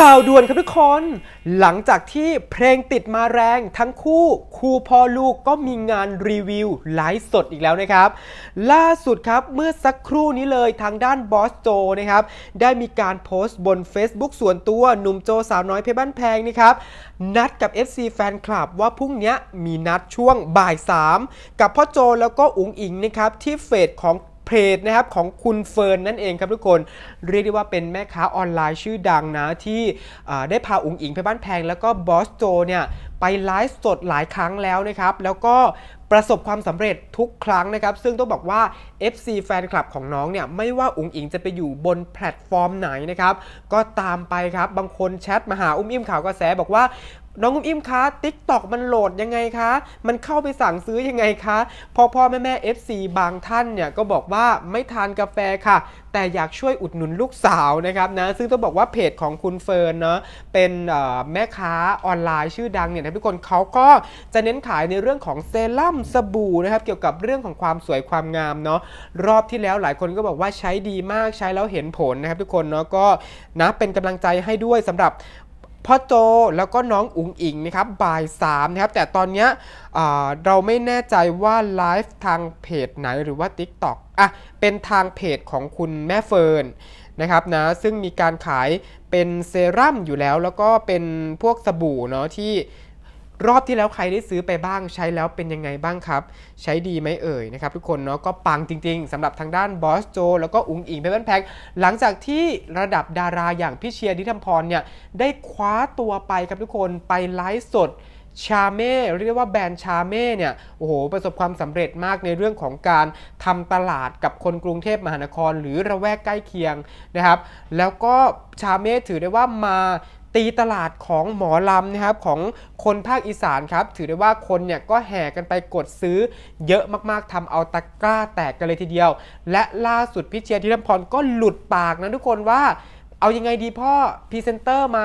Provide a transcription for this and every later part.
ข่าวด่วนครับทุกคน หลังจากที่เพลงติดมาแรงทั้งคู่ ครูพ่อลูกก็มีงานรีวิวไลฟ์สดอีกแล้วนะครับ ล่าสุดครับเมื่อสักครู่นี้เลยทางด้านบอสโจนะครับ ได้มีการโพสต์บน Facebook ส่วนตัวหนุ่มโจสาวน้อยเพชรบ้านแพงนะครับ นัดกับ FC แฟนคลับว่าพรุ่งนี้มีนัดช่วงบ่าย 3 กับพ่อโจแล้วก็อุ๋งอิงนะครับที่เฟสของเพจนะครับของคุณเฟิร์น นั่นเองครับทุกคน เรียกได้ว่าเป็นแม่ค้าออนไลน์ชื่อดังนะที่ได้พาอุ๋งอิงไปบ้านแพงแล้วก็บอสโจเนี่ยไปไลฟ์สดหลายครั้งแล้วนะครับแล้วก็ประสบความสำเร็จทุกครั้งนะครับซึ่งต้องบอกว่า FC แฟนคลับของน้องเนี่ยไม่ว่าอุ๋งอิงจะไปอยู่บนแพลตฟอร์มไหนนะครับก็ตามไปครับบางคนแชทมาหาอุ้มอิ่มข่าวกระแสบอกว่าน้องอุ้มอิ่มคะติ๊กตอกมันโหลดยังไงคะ มันเข้าไปสั่งซื้อยังไงคะพ่อพ่อแม่แม่ซีบางท่านเนี่ย ก็บอกว่าไม่ทานกาแฟค่ะ แต่อยากช่วยอุดหนุนลูกสาวนะครับนะ ซึ่งต้องบอกว่าเพจของคุณเฟิร์นเนาะ เป็นแม่ค้าออนไลน์ชื่อดังเนี่ยนะทุกคน เขาก็จะเน้นขายในเรื่องของเซรั่มสบู่นะครับ เกี่ยวกับเรื่องของความสวยความงามเนาะ รอบที่แล้วหลายคนก็บอกว่าใช้ดีมาก ใช้แล้วเห็นผลนะครับทุกคนเนาะ ก็นะเป็นกำลังใจให้ด้วยสำหรับพ่อโจแล้วก็น้องอุ๋งอิงนะครับ บ่าย3นะครับ แต่ตอนนี้เราไม่แน่ใจว่าไลฟ์ทางเพจไหนหรือว่า TikTok อ่ะ เป็นทางเพจของคุณแม่เฟิร์นนะครับนะ ซึ่งมีการขายเป็นเซรั่มอยู่แล้วแล้วก็เป็นพวกสบู่เนาะที่รอบที่แล้วใครได้ซื้อไปบ้างใช้แล้วเป็นยังไงบ้างครับ ใช้ดีไหมเอ่ยนะครับทุกคนเนาะก็ปังจริงๆ สำหรับทางด้านบอสโจ แล้วก็ อุงอิงเพเบินแพ็คหลังจากที่ระดับดาราอย่างพี่เชียร์ดิธรรมพรเนี่ยได้คว้าตัวไปครับทุกคนไปไลฟ์สดชาเม่เรียกว่าแบรนด์ชาเม่เนี่ยโอ้โหประสบความสำเร็จมากในเรื่องของการทำตลาดกับคนกรุงเทพมหานคร หรือระแวกใกล้เคียงนะครับแล้วก็ชาเม่ถือได้ว่ามาตีตลาดของหมอลำนะครับของคนภาคอีสานครับ ถือได้ว่าคนเนี่ยก็แห่กันไปกดซื้อเยอะมากๆทำเอาตะกร้าแตกกันเลยทีเดียว และล่าสุดพี่เชียร์ธีรพรก็หลุดปากนะทุกคนว่าเอายังไงดีพ่อพรีเซนเตอร์ไหม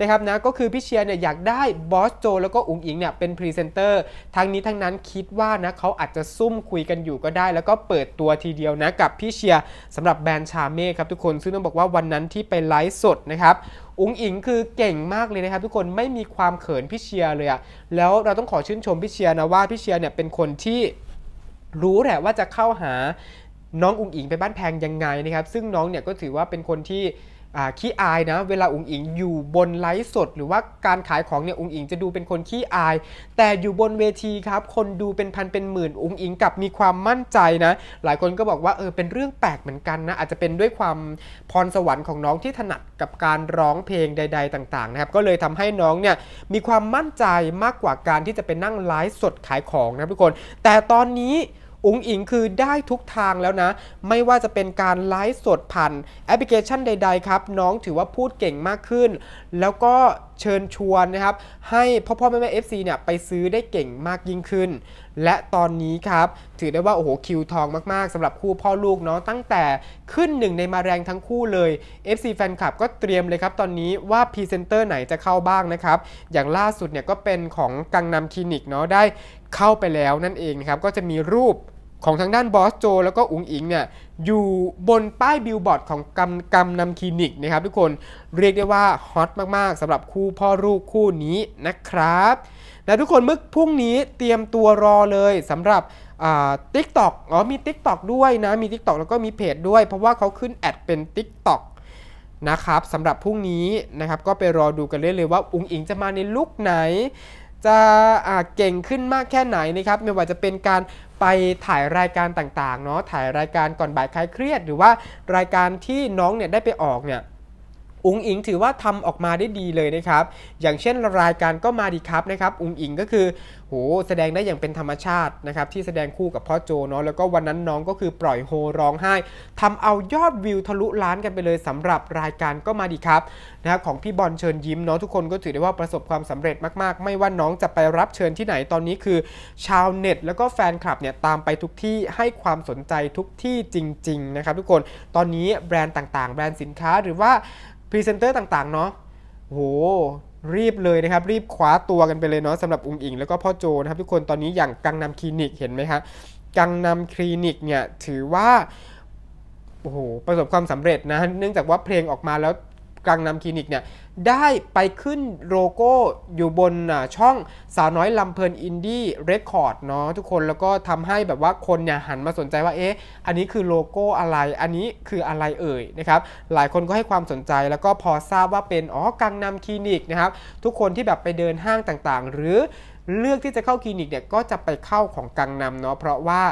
นะครับนะก็คือพี่เชียร์เนี่ยอยากได้บอสโจ แล้วก็อุ๋งอิงเนี่ยเป็นพรีเซนเตอร์ทั้งนี้ทั้งนั้นคิดว่านะเขาอาจจะซุ่มคุยกันอยู่ก็ได้ แล้วก็เปิดตัวทีเดียวนะกับพี่เชียร์สำหรับแบรนด์ชาเม่ครับทุกคนซึ่งต้องบอกว่าวันนั้นที่ไปไลฟ์สดนะครับอุ๋งอิงคือเก่งมากเลยนะครับ ทุกคนไม่มีความเขินพิเชียเลยอะแล้วเราต้องขอชื่นชมพิเชียนะว่าพิเชียเนี่ยเป็นคนที่รู้แหละ ว่าจะเข้าหาน้องอุ๋งอิงไปบ้านแพงยังไงนะครับ ซึ่งน้องเนี่ยก็ถือว่าเป็นคนที่ขี้อายนะ เวลาอุงอิงอยู่บนไลฟ์สด หรือว่าการขายของเนี่ยอุงอิงจะดูเป็นคนขี้อาย แต่อยู่บนเวทีครับ คนดูเป็นพันเป็นหมื่น อุงอิงกับมีความมั่นใจนะหลายคนก็บอกว่าเออเป็นเรื่องแปลกเหมือนกันนะ อาจจะเป็นด้วยความพรสวรรค์ของน้องที่ถนัดกับการร้องเพลงใดๆ ต่าง ๆ นะครับ ก็เลยทำให้น้องเนี่ยมีความมั่นใจมากกว่าการที่จะไปนั่งไลฟ์สดขายของนะทุกคน แต่ตอนนี้อุงอิงคือได้ทุกทางแล้วนะ ไม่ว่าจะเป็นการไลฟ์สดผ่านแอปพลิเคชันใด ๆ ครับ น้องถือว่าพูดเก่งมากขึ้น แล้วก็เชิญชวนนะครับ ให้พ่อพ่อแม่แม่เอฟซีเนี่ยไปซื้อได้เก่งมากยิ่งขึ้น และตอนนี้ครับ ถือได้ว่า โอ้โห คิวทองมาก ๆสำหรับคู่พ่อลูกเนาะตั้งแต่ขึ้นหนึ่งในมาแรงทั้งคู่เลย FC แฟนคลับก็เตรียมเลยครับตอนนี้ว่าพรีเซนเตอร์ไหนจะเข้าบ้างนะครับอย่างล่าสุดเนี่ยก็เป็นของกังนำคลินิกเนาะได้เข้าไปแล้วนั่นเองนะครับก็จะมีรูปของทางด้านบอสโจแล้วก็อุงอิงเนี่ยอยู่บนป้ายบิลบอร์ดของกำกำนำคลินิกนะครับทุกคนเรียกได้ว่าฮอตมาก ๆสำหรับคู่พ่อลูกคู่นี้นะครับและทุกคนมึกพรุ่งนี้เตรียมตัวรอเลยสำหรับติ๊กต็อกอ๋อมีติ๊กต็อกด้วยนะมีติ๊กต็อกแล้วก็มีเพจด้วยเพราะว่าเขาขึ้นแอดเป็นติ๊กต็อกนะครับสำหรับพรุ่งนี้นะครับก็ไปรอดูกันเลยเลยว่า อุงอิงจะมาในลุคไหนจะเก่งขึ้นมากแค่ไหนนะครับไม่ว่าจะเป็นการไปถ่ายรายการต่างๆเนาะถ่ายรายการก่อนบ่ายคลายเครียด หรือว่ารายการที่น้องเนี่ยได้ไปออกเนี่ยอุงอิงถือว่าทำออกมาได้ดีเลยนะครับ อย่างเช่นรายการก็มาดีครับนะครับอุงอิงก็คือ โห แสดงได้อย่างเป็นธรรมชาตินะครับที่แสดงคู่กับพ่อโจเนาะ แล้วก็วันนั้นน้องก็คือปล่อยโฮร้องไห้ ทำเอายอดวิวทะลุล้านกันไปเลยสำหรับรายการก็มาดีครับนะครับของพี่บอลเชิญยิ้มเนาะทุกคนก็ถือได้ว่าประสบความสำเร็จมากๆ ไม่ว่าน้องจะไปรับเชิญที่ไหนตอนนี้คือชาวเน็ตแล้วก็แฟนคลับเนี่ยตามไปทุกที่ให้ความสนใจทุกที่จริงๆนะครับทุกคน ตอนนี้แบรนด์ต่างๆแบรนด์สินค้าหรือว่ารีเซนเตอร์ต่างๆเนาะโห รีบเลยนะครับ รีบคว้าตัวกันไปเลยเนาะสำหรับอุ้งอิงแล้วก็พ่อโจนะครับทุกคน ตอนนี้อย่างกังนำคลินิกเห็นไหมครับ กังนำคลินิกเนี่ย ถือว่า โอ้โห ประสบความสำเร็จนะ เนื่องจากว่าเพลงออกมาแล้วกังนำคลินิกเนี่ยได้ไปขึ้นโลโก้อยู่บนช่องสาวน้อยลำเพลินอินดี้เรคคอร์ดเนาะทุกคนแล้วก็ทำให้แบบว่าคนเนี่ยหันมาสนใจว่าเอ๊ะอันนี้คือโลโก้อะไร อันนี้คืออะไรเอ่ยนะครับหลายคนก็ให้ความสนใจแล้วก็พอทราบว่าเป็นอ๋อกังนำคลินิกนะครับทุกคนที่แบบไปเดินห้างต่างๆ หรือเลือกที่จะเข้าคลินิกเนี่ยก็จะไปเข้าของกังนำเนาะเพราะว่า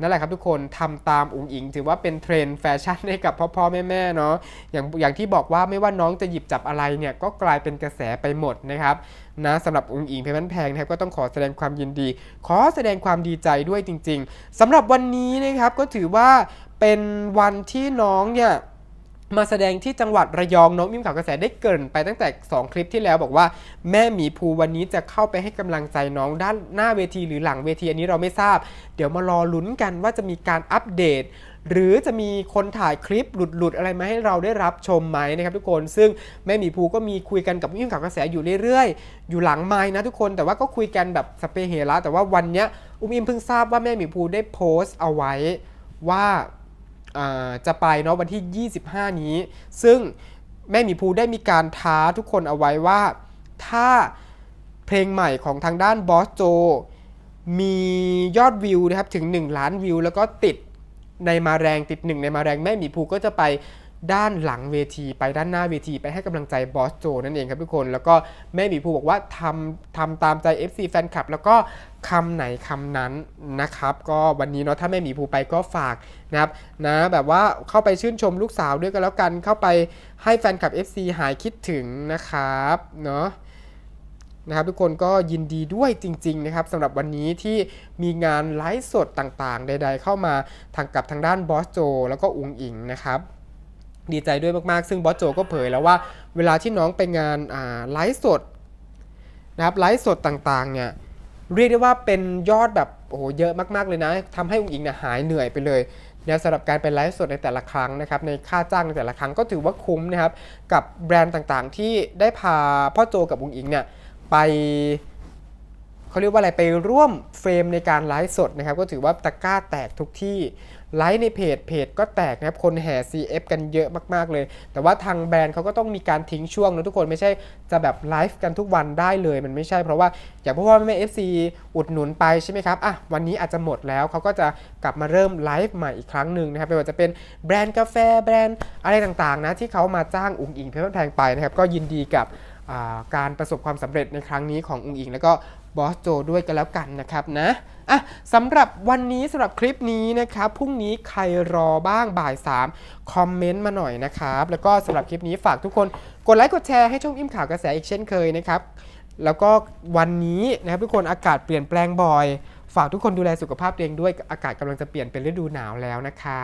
นั่นแหละครับทุกคนทำตามอุ๋งอิง ถือว่าเป็นเทรนด์แฟชั่นให้กับพ่อพ่อแม่แม่เนาะอย่างอย่างที่บอกว่าไม่ว่าน้องจะหยิบจับอะไรเนี่ยก็กลายเป็นกระแสไปหมดนะครับนะสำหรับอุ๋งอิงเพมันแพงนะครับก็ต้องขอแสดงความยินดี ขอแสดงความดีใจด้วยจริง ๆ สำหรับวันนี้นะครับก็ถือว่าเป็นวันที่น้องเนี่ยมาแสดงที่จังหวัดระยองน้องมิมข่าวกระแสได้เกินไปตั้งแต่ 2 คลิปที่แล้ว บอกว่า แม่หมีภูวันนี้จะเข้าไปให้กำลังใจน้องด้านหน้าเวทีหรือหลังเวทีอันนี้เราไม่ทราบ เดี๋ยวมารอลุ้นกันว่าจะมีการอัปเดต หรือจะมีคนถ่ายคลิปหลุดๆ อะไรมาให้เราได้รับชมไหมนะครับทุกคน ซึ่งแม่หมีภูก็มีคุยกันกับมิมข่าวกระแสอยู่เรื่อยๆ อยู่หลังไม้นะทุกคนแต่ว่าก็คุยกันแบบสเปเฮระแต่ว่าวันนี้อุ้มอิมเพิ่งทราบว่าแม่หมีภูได้โพสต์เอาไว้ว่าจะไปเนาะวันที่ 25 นี้ ซึ่งแม่หมีภูได้มีการท้าทุกคนเอาไว้ว่า ถ้าเพลงใหม่ของทางด้านบอสโจมียอดวิวนะครับถึง 1 ล้านวิวแล้วก็ติดในมาแรงติดหนึ่งในมาแรงแม่หมีภูก็จะไปด้านหลังเวทีไปด้านหน้าเวทีไปให้กำลังใจบอสโจนั่นเองครับ ทุกคนแล้วก็แม่หมีภูบอกว่าทำทำตามใจ FC แฟนคลับแล้วก็คำไหนคำนั้นนะครับ ก็วันนี้เนาะถ้าแม่หมีภูไปก็ฝากนะครับนะแบบว่าเข้าไปชื่นชมลูกสาวด้วยกันแล้วกันเข้าไปให้แฟนคลับ FC หายคิดถึงนะครับเนาะนะครับ ทุกคนก็ยินดีด้วยจริง ๆนะครับสำหรับวันนี้ที่มีงานไลฟ์สดต่างๆ ใดๆ เข้ามาทางกับทางด้านบอสโจแล้วก็อุงอิงนะครับดีใจด้วยมากๆ ซึ่งบอสโจก็เผยแล้วว่าเวลาที่น้องไปงานไลฟ์สดนะครับไลฟ์สดต่างๆ เนี่ยเรียกได้ว่าเป็นยอดแบบโอ้โหเยอะมากๆเลยนะทำให้องค์อิงเนี่ยหายเหนื่อยไปเลยนะสำหรับการไปไลฟ์สดในแต่ละครั้งนะครับในค่าจ้างในแต่ละครั้งก็ถือว่าคุ้มนะครับกับแบรนด์ต่างๆที่ได้พาพ่อโจกับองค์อิงเนี่ยไปเขาเรียกว่าอะไรไปร่วมเฟรมในการไลฟ์สดนะครับก็ถือว่าตะกร้าแตกทุกที่ไลค์ในเพจเพจก็แตกนะครับคนแห่ CF กันเยอะมาก ๆ เลย แต่ว่าทางแบรนด์เขาก็ต้องมีการทิ้งช่วงนะทุกคนไม่ใช่จะแบบไลฟ์กันทุกวันได้เลย มันไม่ใช่ เพราะว่าอย่างพ่อพ่อแม่ FC อุดหนุนไปใช่ไหมครับอ่ะวันนี้อาจจะหมดแล้วเขาก็จะกลับมาเริ่มไลฟ์ใหม่อีกครั้งหนึ่งนะครับไม่ว่าจะเป็นแบรนด์กาแฟแบรนด์อะไรต่าง ๆ นะที่เขามาจ้างอุ๋งอิงเพ่รแพงไปนะครับก็ยินดีกับการประสบความสำเร็จในครั้งนี้ของอุคงอิงแล้วก็บอสโจด้วยกันแล้วกันนะครับนะอ่ะสำหรับวันนี้สำหรับคลิปนี้นะครับพรุ่งนี้ใครรอบ้างบ่าย3คอมเมนต์มาหน่อยนะครับ แล้วก็สำหรับคลิปนี้ฝากทุกคน กดไลค์กดแชร์ให้ช่องอิ่มข่าวกระแสอีกเช่นเคยนะครับแล้วก็วันนี้นะครับทุกคนอากาศเปลี่ยนแปลงบ่อย ฝากทุกคนดูแลสุขภาพตัวเองด้วยอากาศกำลังจะเปลี่ยนเป็นฤดูหนาวแล้วนะคะ